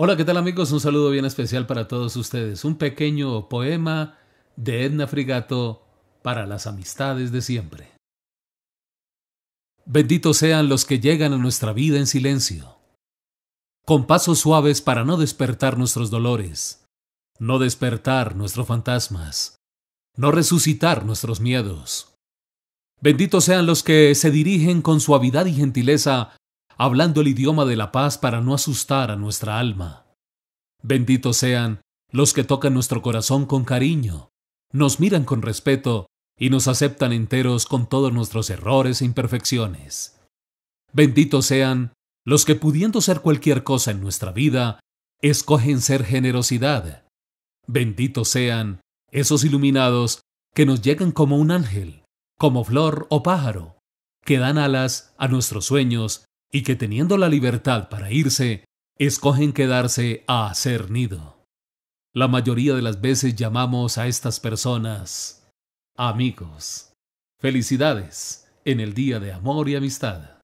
Hola, ¿qué tal amigos? Un saludo bien especial para todos ustedes. Un pequeño poema de Edna Frigato para las amistades de siempre. Benditos sean los que llegan a nuestra vida en silencio, con pasos suaves para no despertar nuestros dolores, no despertar nuestros fantasmas, no resucitar nuestros miedos. Benditos sean los que se dirigen con suavidad y gentileza hablando el idioma de la paz para no asustar a nuestra alma. Benditos sean los que tocan nuestro corazón con cariño, nos miran con respeto y nos aceptan enteros con todos nuestros errores e imperfecciones. Benditos sean los que pudiendo ser cualquier cosa en nuestra vida, escogen ser generosidad. Benditos sean esos iluminados que nos llegan como un ángel, como flor o pájaro, que dan alas a nuestros sueños y que teniendo la libertad para irse, escogen quedarse a hacer nido. La mayoría de las veces llamamos a estas personas amigos. Felicidades en el Día de Amor y Amistad.